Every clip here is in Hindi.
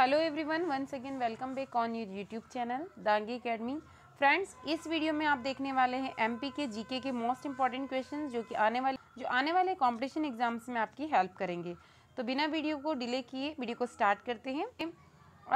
hello everyone once again welcome back on your YouTube channel Dangi academy friends इस वीडियो में आप देखने वाले हैं एमपी के जीके के मोस्ट इंपॉर्टेंट क्वेश्चंस जो कि आने वाले जो आने वाले कंपटीशन एग्जाम्स में आपकी हेल्प करेंगे तो बिना वीडियो को डिले किए वीडियो को स्टार्ट करते हैं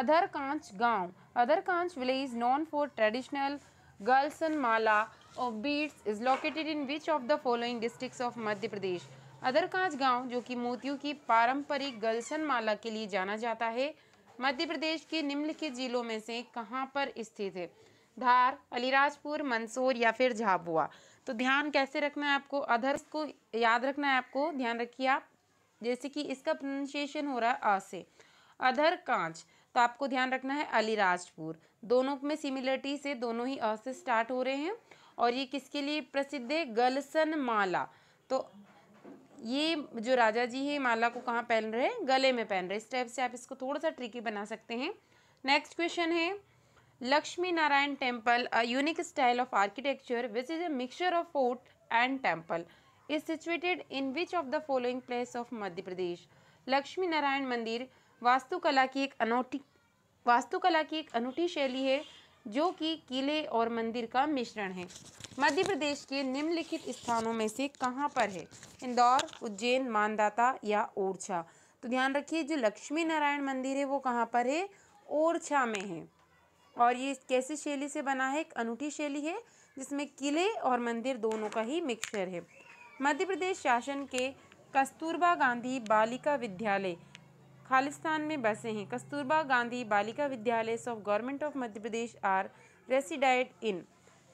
अधर कांच गाँव Adhar Kanch village known for traditional girls and mala of beads is located in which of the following districts of Madhya Pradesh Adharkanch गाँव जो कि मोतियों की पारंपरिक गर्ल्सन माला के लिए जाना जाता है मध्य प्रदेश के निम्नलिखित जिलों में से कहाँ पर स्थित है धार अलीराजपुर मंदसौर या फिर झाबुआ तो ध्यान कैसे रखना है आपको अधर्स को याद रखना है आपको ध्यान रखिए आप जैसे कि इसका प्रोनाशिएशन हो रहा है आ से अधर कांच तो आपको ध्यान रखना है अलीराजपुर दोनों में सिमिलरिटी से दोनों ही अ से स्टार्ट हो रहे हैं और ये किसके लिए प्रसिद्ध है गलसन माला तो ये जो राजा जी है माला को कहाँ पहन रहे हैं गले में पहन रहे इस टाइप से आप इसको थोड़ा सा ट्रिकी बना सकते हैं नेक्स्ट क्वेश्चन है Lakshmi Narayan temple a unique style of architecture which is a mixture of fort and temple is situated in which of the following place of Madhya Pradesh Lakshmi Narayan मंदिर वास्तुकला की एक अनूठी वास्तुकला की एक अनूठी शैली है जो कि किले और मंदिर का मिश्रण है मध्य प्रदेश के निम्नलिखित स्थानों में से कहाँ पर है इंदौर उज्जैन मानदाता या ओरछा तो ध्यान रखिए जो लक्ष्मी नारायण मंदिर है वो कहाँ पर है ओरछा में है और ये कैसी शैली से बना है एक अनूठी शैली है जिसमें किले और मंदिर दोनों का ही मिक्सचर है मध्य प्रदेश शासन के कस्तूरबा गांधी बालिका विद्यालय खालिस्तान में बसे हैं Kasturba Gandhi Balika Vidyalaya of government of Madhya Pradesh are residential in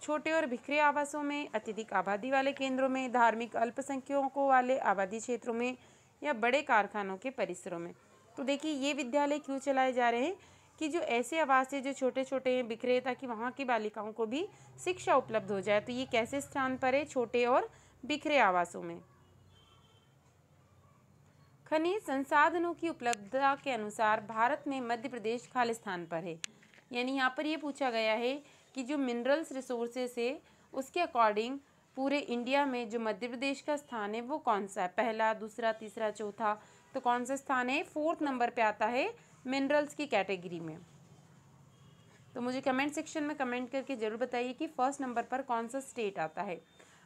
छोटे और बिखरे आवासों में अत्यधिक आबादी वाले केंद्रों में धार्मिक अल्पसंख्यकों वाले आबादी क्षेत्रों में या बड़े कारखानों के परिसरों में तो देखिए ये विद्यालय क्यों चलाए जा रहे हैं कि जो ऐसे आवास है जो छोटे छोटे हैं बिखरे हैं ताकि वहाँ की बालिकाओं को भी शिक्षा उपलब्ध हो जाए तो ये कैसे स्थान पर है छोटे और बिखरे आवासों में खनिज संसाधनों की उपलब्धता के अनुसार भारत में मध्य प्रदेश खाली स्थान पर है यानी यहाँ पर ये पूछा गया है कि जो मिनरल्स रिसोर्सेस है उसके अकॉर्डिंग पूरे इंडिया में जो मध्य प्रदेश का स्थान है वो कौन सा है पहला दूसरा तीसरा चौथा तो कौन सा स्थान है फोर्थ नंबर पे आता है मिनरल्स की कैटेगरी में तो मुझे कमेंट सेक्शन में कमेंट करके ज़रूर बताइए कि फर्स्ट नंबर पर कौन सा स्टेट आता है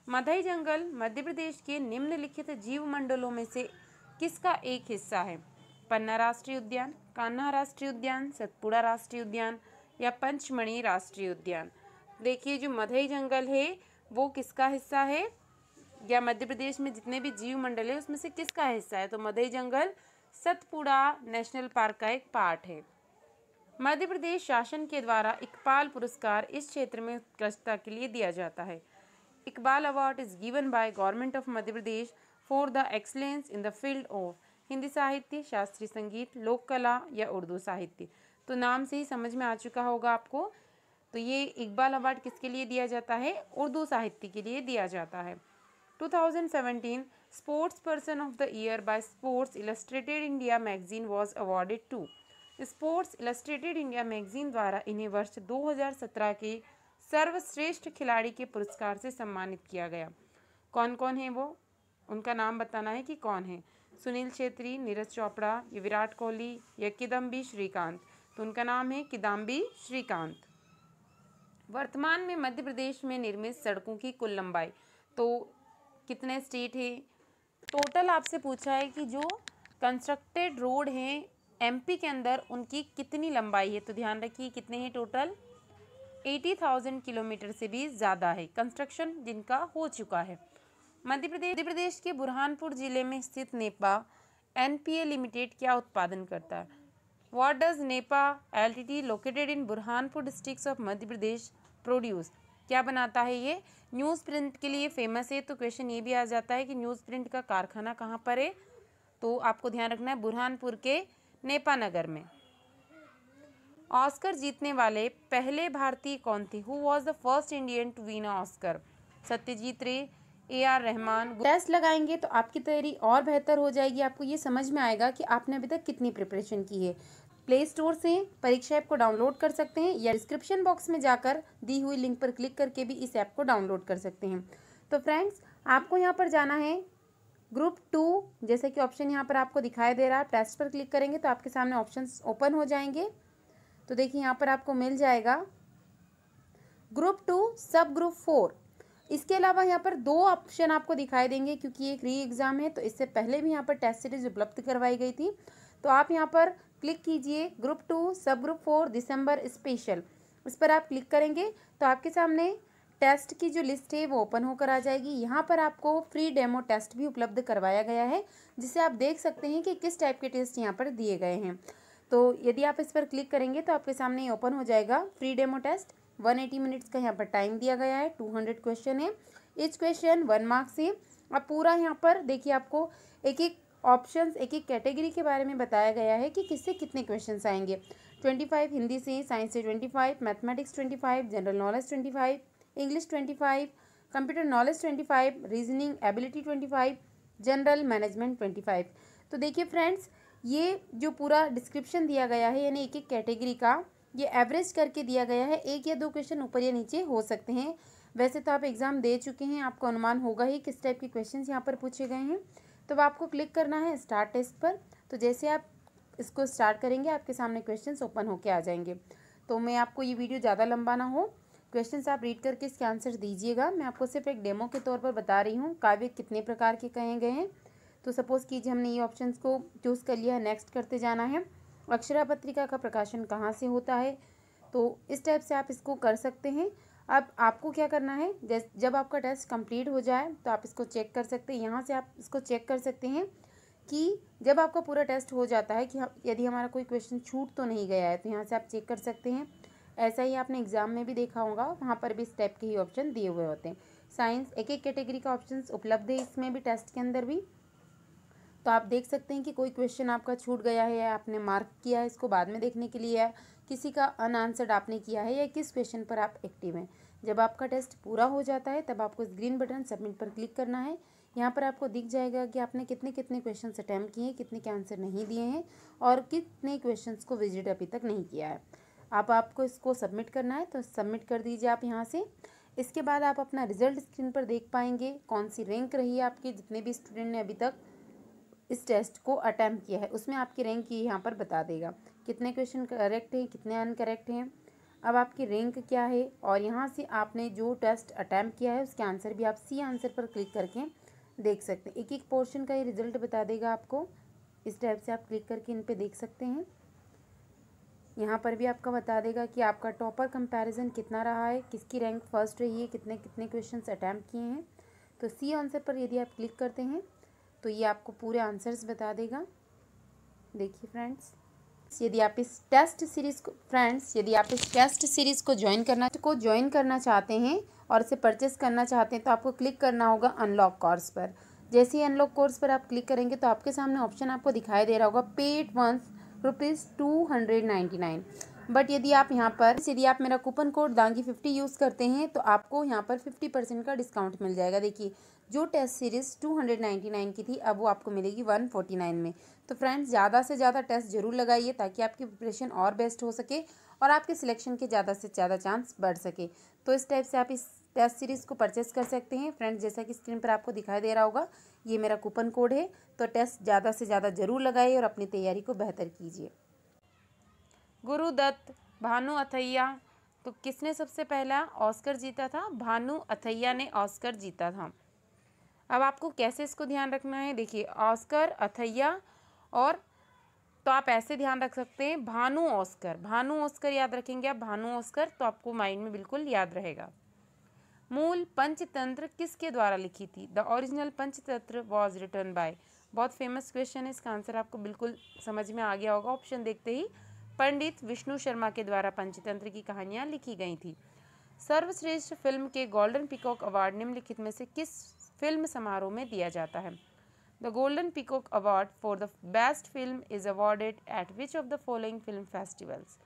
मधई जंगल मध्य प्रदेश के निम्नलिखित जीव मंडलों में से किसका एक हिस्सा है पन्ना राष्ट्रीय उद्यान कान्हा राष्ट्रीय उद्यान सतपुड़ा राष्ट्रीय उद्यान या पंचमणि राष्ट्रीय उद्यान देखिए जो मधई जंगल है वो किसका हिस्सा है या मध्य प्रदेश में जितने भी जीव मंडल है उसमें से किसका हिस्सा है तो मधई जंगल सतपुड़ा नेशनल पार्क का एक पार्ट है मध्य प्रदेश शासन के द्वारा इकबाल पुरस्कार इस क्षेत्र में उत्कृष्टता के लिए दिया जाता है Iqbal award is given by government of Madhya Pradesh for the excellence in the field of Hindi साहित्य शास्त्रीय संगीत लोक कला या उर्दू साहित्य तो नाम से ही समझ में आ चुका होगा आपको तो ये इकबाल अवार्ड किसके लिए दिया जाता है उर्दू साहित्य के लिए दिया जाता है 2017 sports person of the year by sports illustrated India magazine was awarded to sports illustrated India magazine द्वारा इन्हें वर्ष 2017 के सर्वश्रेष्ठ खिलाड़ी के पुरस्कार से सम्मानित किया गया कौन कौन है वो उनका नाम बताना है कि कौन है सुनील छेत्री नीरज चोपड़ा या विराट कोहली या किदम्बी श्रीकांत तो उनका नाम है किदम्बी श्रीकांत वर्तमान में मध्य प्रदेश में निर्मित सड़कों की कुल लंबाई तो कितने स्टेट है टोटल आपसे पूछा है कि जो कंस्ट्रक्टेड रोड हैं एमपी के अंदर उनकी कितनी लंबाई है तो ध्यान रखिए कितने हैं टोटल एटी थाउजेंड किलोमीटर से भी ज़्यादा है कंस्ट्रक्शन जिनका हो चुका है मध्य प्रदेश मध्य प्रदेश के बुरहानपुर जिले में स्थित नेपा एनपीए लिमिटेड क्या उत्पादन करता है what does NEPA LTD located in Burhanpur district of Madhya Pradesh produce क्या बनाता है ये न्यूज़ प्रिंट के लिए फेमस है तो क्वेश्चन ये भी आ जाता है कि न्यूज़ प्रिंट का कारखाना कहाँ पर है तो आपको ध्यान रखना है बुरहानपुर के नेपा नगर में ऑस्कर जीतने वाले पहले भारतीय कौन थे who was the first Indian to win Oscar Satyajit Ray A are Rahman test लगाएंगे तो आपकी तैयारी और बेहतर हो जाएगी आपको ये समझ में आएगा कि आपने अभी तक कितनी प्रिपरेशन की है प्ले स्टोर से परीक्षा ऐप को डाउनलोड कर सकते हैं या डिस्क्रिप्शन बॉक्स में जाकर दी हुई लिंक पर क्लिक करके भी इस ऐप को डाउनलोड कर सकते हैं तो फ्रेंड्स आपको यहाँ पर जाना है ग्रुप टू जैसे कि ऑप्शन यहाँ पर आपको दिखाई दे रहा है टेस्ट पर क्लिक करेंगे तो आपके सामने ऑप्शन ओपन हो जाएंगे तो देखिए यहाँ पर आपको मिल जाएगा group two sub group four इसके अलावा यहाँ पर दो ऑप्शन आपको दिखाई देंगे क्योंकि एक री एग्ज़ाम है तो इससे पहले भी यहाँ पर टेस्ट सीरीज उपलब्ध करवाई गई थी तो आप यहाँ पर क्लिक कीजिए group two sub group four दिसंबर स्पेशल इस पर आप क्लिक करेंगे तो आपके सामने टेस्ट की जो लिस्ट है वो ओपन होकर आ जाएगी यहाँ पर आपको फ्री डेमो टेस्ट भी उपलब्ध करवाया गया है जिसे आप देख सकते हैं कि किस टाइप के टेस्ट यहाँ पर दिए गए हैं तो यदि आप इस पर क्लिक करेंगे तो आपके सामने ओपन हो जाएगा free demo test one eighty minutes का यहाँ पर टाइम दिया गया है टू हंड्रेड क्वेश्चन है इस क्वेश्चन वन मार्क्स है अब पूरा यहाँ पर देखिए आपको एक एक ऑप्शन एक एक कैटेगरी के बारे में बताया गया है कि किससे कितने क्वेश्चन आएंगे ट्वेंटी फाइव हिंदी से साइंस से twenty five mathematics twenty five general knowledge twenty five English twenty five computer knowledge twenty five reasoning ability twenty five general management twenty five तो देखिए फ्रेंड्स ये जो पूरा डिस्क्रिप्शन दिया गया है यानी एक एक कैटेगरी का ये एवरेज करके दिया गया है एक या दो क्वेश्चन ऊपर या नीचे हो सकते हैं वैसे तो आप एग्ज़ाम दे चुके हैं आपको अनुमान होगा ही किस टाइप के क्वेश्चन यहाँ पर पूछे गए हैं तो वह आपको क्लिक करना है स्टार्ट टेस्ट पर तो जैसे आप इसको स्टार्ट करेंगे आपके सामने क्वेश्चन ओपन होकर आ जाएंगे तो मैं आपको ये वीडियो ज़्यादा लंबा ना हो क्वेश्चंस आप रीड करके इसके आंसर दीजिएगा मैं आपको सिर्फ एक डेमो के तौर पर बता रही हूँ काव्य कितने प्रकार के कहे गए हैं तो सपोज़ कीजिए हमने ये ऑप्शंस को चूज़ कर लिया नेक्स्ट करते जाना है अक्षरा पत्रिका का प्रकाशन कहाँ से होता है तो इस टाइप से आप इसको कर सकते हैं अब आपको क्या करना है जब आपका टेस्ट कंप्लीट हो जाए तो आप इसको चेक कर सकते हैं यहाँ से आप इसको चेक कर सकते हैं कि जब आपका पूरा टेस्ट हो जाता है कि हम यदि हमारा कोई क्वेश्चन छूट तो नहीं गया है तो यहाँ से आप चेक कर सकते हैं ऐसा ही आपने एग्ज़ाम में भी देखा होगा वहाँ पर भी इस टाइप के ही ऑप्शन दिए हुए होते हैं साइंस एक एक कैटेगरी का ऑप्शन उपलब्ध है इसमें भी टेस्ट के अंदर भी तो आप देख सकते हैं कि कोई क्वेश्चन आपका छूट गया है या आपने मार्क किया है इसको बाद में देखने के लिए है किसी का अनआंसर्ड आपने किया है या किस क्वेश्चन पर आप एक्टिव हैं जब आपका टेस्ट पूरा हो जाता है तब आपको इस ग्रीन बटन सबमिट पर क्लिक करना है यहाँ पर आपको दिख जाएगा कि आपने कितने कितने क्वेश्चन अटैम्प्ट किए हैं कितने के आंसर नहीं दिए हैं और कितने क्वेश्चन को विजिट अभी तक नहीं किया है आप आपको इसको सबमिट करना है तो सबमिट कर दीजिए आप यहाँ से इसके बाद आप अपना रिजल्ट स्क्रीन पर देख पाएंगे कौन सी रैंक रही है आपके जितने भी स्टूडेंट ने अभी तक इस टेस्ट को अटैम्प्ट किया है उसमें आपकी रैंक ये यहाँ पर बता देगा कितने क्वेश्चन करेक्ट हैं कितने अनकरेक्ट हैं अब आपकी रैंक क्या है और यहाँ से आपने जो टेस्ट अटैम्प्ट किया है उसके आंसर भी आप सी आंसर पर क्लिक करके देख सकते हैं एक एक पोर्शन का ये रिजल्ट बता देगा आपको इस टाइप से आप क्लिक करके इन पर देख सकते हैं यहाँ पर भी आपका बता देगा कि आपका टॉपर कंपैरिजन कितना रहा है किसकी रैंक फर्स्ट रही है कितने कितने क्वेश्चंस अटैम्प्ट किए हैं तो सी आंसर पर यदि आप क्लिक करते हैं तो ये आपको पूरे आंसर्स बता देगा देखिए फ्रेंड्स यदि आप इस टेस्ट सीरीज़ को फ्रेंड्स यदि आप इस टेस्ट सीरीज़ को ज्वाइन करना को ज्वाइन करना चाहते हैं और इसे परचेस करना चाहते हैं तो आपको क्लिक करना होगा अनलॉक कोर्स पर जैसे ही अनलॉक कोर्स पर आप क्लिक करेंगे तो आपके सामने ऑप्शन आपको दिखाई दे रहा होगा paid once rupees two hundred ninety nine but यदि आप यहाँ पर यदि आप मेरा coupon code Dangi fifty use करते हैं तो आपको यहाँ पर फिफ्टी परसेंट का डिस्काउंट मिल जाएगा देखिए जो test series two hundred ninety nine की थी अब वो आपको मिलेगी वन फोर्टी नाइन में तो फ्रेंड्स ज़्यादा से ज़्यादा टेस्ट ज़रूर लगाइए ताकि आपकी प्रिपरेशन और बेस्ट हो सके और आपके सिलेक्शन के ज़्यादा से ज़्यादा चांस बढ़ सके तो इस टाइप से आप इस टेस्ट सीरीज़ को परचेस कर सकते हैं फ्रेंड्स जैसा कि स्क्रीन पर आपको दिखाई दे रहा होगा ये मेरा कूपन कोड है तो टेस्ट ज़्यादा से ज़्यादा ज़रूर लगाइए और अपनी तैयारी को बेहतर कीजिए गुरुदत्त भानु अथैया तो किसने सबसे पहला ऑस्कर जीता था भानु अथैया ने ऑस्कर जीता था अब आपको कैसे इसको ध्यान रखना है देखिए ऑस्कर अथैया और तो आप ऐसे ध्यान रख सकते हैं भानु ऑस्कर भानु ऑस्कर याद रखेंगे आप भानु ऑस्कर तो आपको माइंड में बिल्कुल याद रहेगा मूल पंचतंत्र किसके द्वारा लिखी थी the original Panchatantra was written by बहुत फेमस क्वेश्चन है इसका आंसर आपको बिल्कुल समझ में आ गया होगा ऑप्शन देखते ही पंडित विष्णु शर्मा के द्वारा पंचतंत्र की कहानियाँ लिखी गई थी सर्वश्रेष्ठ फिल्म के गोल्डन पिकॉक अवार्ड निम्नलिखित में से किस फिल्म समारोह में दिया जाता है the golden peacock award for the best film is awarded at which of the following film festivals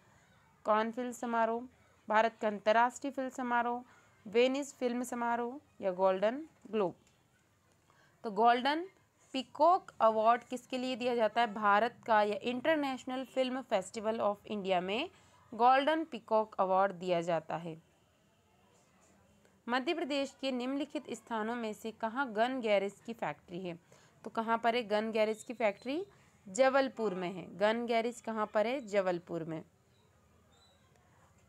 Cannes film समारोह भारत का अंतर्राष्ट्रीय फिल्म समारोह वेनिस फिल्म समारोह या गोल्डन ग्लोब तो गोल्डन पिकॉक अवार्ड किसके लिए दिया जाता है भारत का या international film festival of India में गोल्डन पिकॉक अवार्ड दिया जाता है मध्य प्रदेश के निम्नलिखित स्थानों में से कहाँ गन गैरेज की फैक्ट्री है तो कहाँ पर है गन गैरेज की फैक्ट्री जबलपुर में है गन गैरेज कहाँ पर है जबलपुर में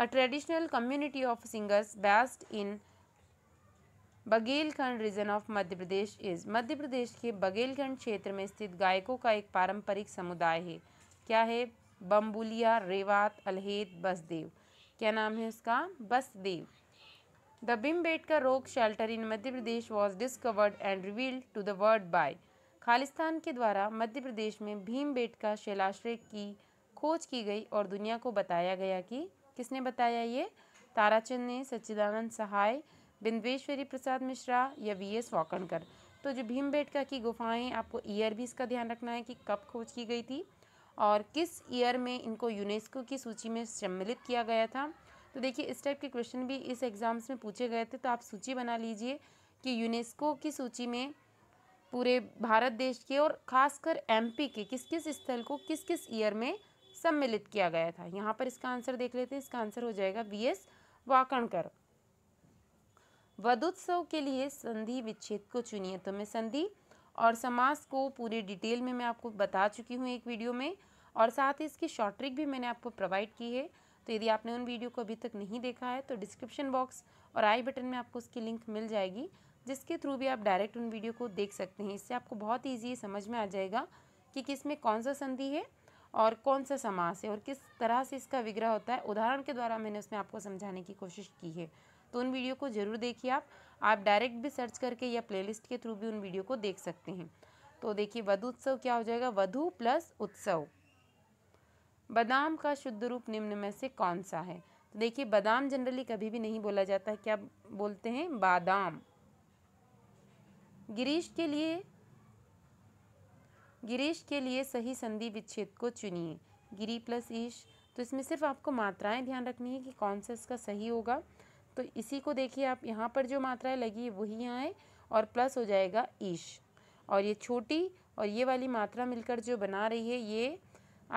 a traditional community of singers based in Baghelkhand region of Madhya Pradesh is Madhya Pradesh के बघेलखंड क्षेत्र में स्थित गायकों का एक पारंपरिक समुदाय है क्या है बम्बुलिया रेवात अलहेद बसदेव क्या नाम है उसका Basdev the Bhimbetka rock shelter in Madhya Pradesh was discovered and revealed to the world by Khalistan के द्वारा मध्य प्रदेश में भीम का शैलाश्रय की खोज की गई और दुनिया को बताया गया कि किसने बताया ये ताराचंद ने सच्चिदानंद सहाय बिंदवेश्वरी प्रसाद मिश्रा या वी एस वाकणकर तो जो बेटका की गुफाएं आपको ईयर भी इसका ध्यान रखना है कि कब खोज की गई थी और किस ईयर में इनको यूनेस्को की सूची में सम्मिलित किया गया था तो देखिए इस टाइप के क्वेश्चन भी इस एग्ज़ाम्स में पूछे गए थे तो आप सूची बना लीजिए कि यूनेस्को की सूची में पूरे भारत देश के और ख़ासकर एमपी के किस किस स्थल को किस किस ईयर में सम्मिलित किया गया था यहाँ पर इसका आंसर देख लेते हैं इसका आंसर हो जाएगा वी एस वाकणकर वधोत्सव के लिए संधि विच्छेद को चुनिए तो मैं संधि और समास को पूरे डिटेल में मैं आपको बता चुकी हूँ एक वीडियो में और साथ ही इसकी शॉर्ट ट्रिक भी मैंने आपको प्रोवाइड की है तो यदि आपने उन वीडियो को अभी तक नहीं देखा है तो डिस्क्रिप्शन बॉक्स और आई बटन में आपको उसकी लिंक मिल जाएगी जिसके थ्रू भी आप डायरेक्ट उन वीडियो को देख सकते हैं इससे आपको बहुत ईजी समझ में आ जाएगा कि किस में कौन सा संधि है और कौन सा समास है और किस तरह से इसका विग्रह होता है उदाहरण के द्वारा मैंने उसमें आपको समझाने की कोशिश की है तो उन वीडियो को ज़रूर देखिए आप आप डायरेक्ट भी सर्च करके या प्लेलिस्ट के थ्रू भी उन वीडियो को देख सकते हैं तो देखिए वधु उत्सव क्या हो जाएगा वधु प्लस उत्सव बादाम का शुद्ध रूप निम्न में से कौन सा है तो देखिए बादाम जनरली कभी भी नहीं बोला जाता है क्या बोलते हैं बादाम गिरीश के लिए गिरीश के लिए सही संधि विच्छेद को चुनिए गिरी प्लस ईश तो इसमें सिर्फ आपको मात्राएं ध्यान रखनी है कि कौन सा इसका सही होगा तो इसी को देखिए आप यहाँ पर जो मात्राएं लगी वही यहाँ और प्लस हो जाएगा ईश और ये छोटी और ये वाली मात्रा मिलकर जो बना रही है ये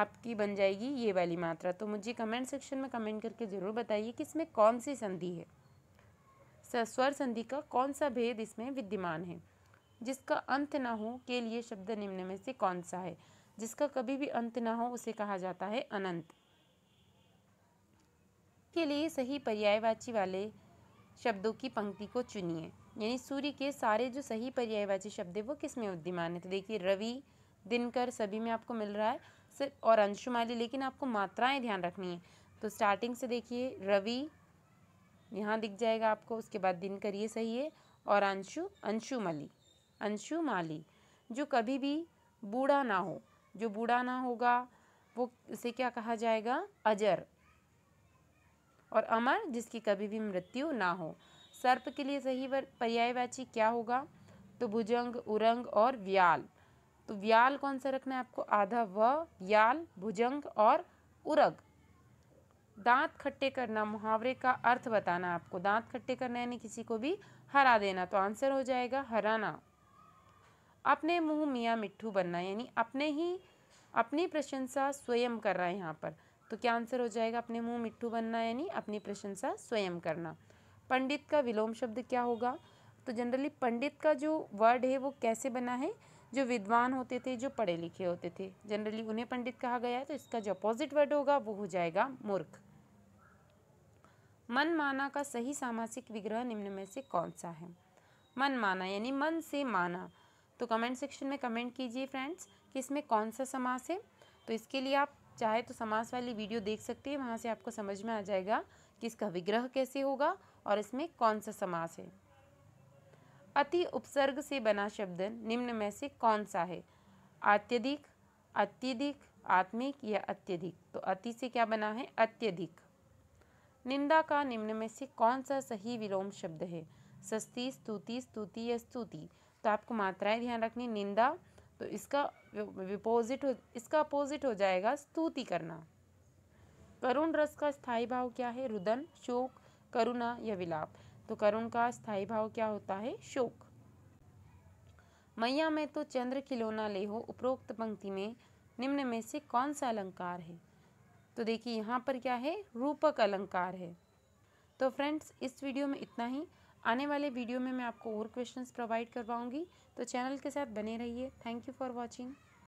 आपकी बन जाएगी ये वाली मात्रा तो मुझे कमेंट सेक्शन में कमेंट करके ज़रूर बताइए कि इसमें कौन सी संधि है स्वर संधि का कौन सा भेद इसमें विद्यमान है जिसका अंत ना हो के लिए शब्द निम्न में से कौन सा है जिसका कभी भी अंत ना हो उसे कहा जाता है अनंत इसके लिए सही पर्यायवाची वाले शब्दों की पंक्ति को चुनिए यानी सूर्य के सारे जो सही पर्यायवाची शब्द है वो किस में उद्यमान है तो देखिए रवि दिनकर सभी में आपको मिल रहा है सिर्फ और अंशुमाली लेकिन आपको मात्राएं ध्यान रखनी है तो स्टार्टिंग से देखिए रवि यहाँ दिख जाएगा आपको उसके बाद दिनकर ये सही है और अंशु अंशुमाली अंशुमाली जो कभी भी बूढ़ा ना हो जो बूढ़ा ना होगा वो उसे क्या कहा जाएगा अजर और अमर जिसकी कभी भी मृत्यु ना हो सर्प के लिए सही पर्यायवाची क्या होगा तो भुजंग उरंग और व्याल तो व्याल कौन सा रखना है आपको आधा व व्याल भुजंग और उरग दांत खट्टे करना मुहावरे का अर्थ बताना आपको दांत खट्टे करना यानी किसी को भी हरा देना तो आंसर हो जाएगा हराना अपने मुंह मियाँ मिट्ठू बनना यानी अपने ही अपनी प्रशंसा स्वयं कर रहा है यहाँ पर तो क्या आंसर हो जाएगा अपने मुंह मिट्टू बनना यानी अपनी प्रशंसा स्वयं करना पंडित का विलोम शब्द क्या होगा तो जनरली पंडित का जो वर्ड है वो कैसे बना है जो विद्वान होते थे जो पढ़े लिखे होते थे जनरली उन्हें पंडित कहा गया है तो इसका जो अपोजिट वर्ड होगा वो हो जाएगा मूर्ख मन माना का सही सामासिक विग्रह निम्न में से कौन सा है मन माना यानी मन से माना तो कमेंट सेक्शन में कमेंट कीजिए फ्रेंड्स कि इसमें कौन सा समास है तो इसके लिए आप चाहे तो समास वाली वीडियो देख सकते हैं वहाँ से आपको समझ में आ जाएगा कि इसका विग्रह कैसे होगा और इसमें कौन सा समास है अति उपसर्ग से बना शब्द निम्न में से कौन सा है अत्यधिक अत्यधिक आत्मिक या अत्यधिक तो अति से क्या बना है अत्यधिक निंदा का निम्न में से कौन सा सही विलोम शब्द है सस्ती स्तुति स्तुति या स्तुति तो आपको मात्राएं ध्यान रखनी निंदा तो इसका विपोजिट हो इसका अपोजिट हो जाएगा स्तुति करना करुण रस का स्थायी भाव क्या है रुदन शोक करुणा या विलाप तो करुण का स्थायी भाव क्या होता है शोक मैया में तो चंद्र खिलौना ले हो उपरोक्त पंक्ति में निम्न में से कौन सा अलंकार है तो देखिए यहाँ पर क्या है रूपक अलंकार है तो फ्रेंड्स इस वीडियो में इतना ही आने वाले वीडियो में मैं आपको और क्वेश्चंस प्रोवाइड करवाऊँगी तो चैनल के साथ बने रहिए थैंक यू फॉर वॉचिंग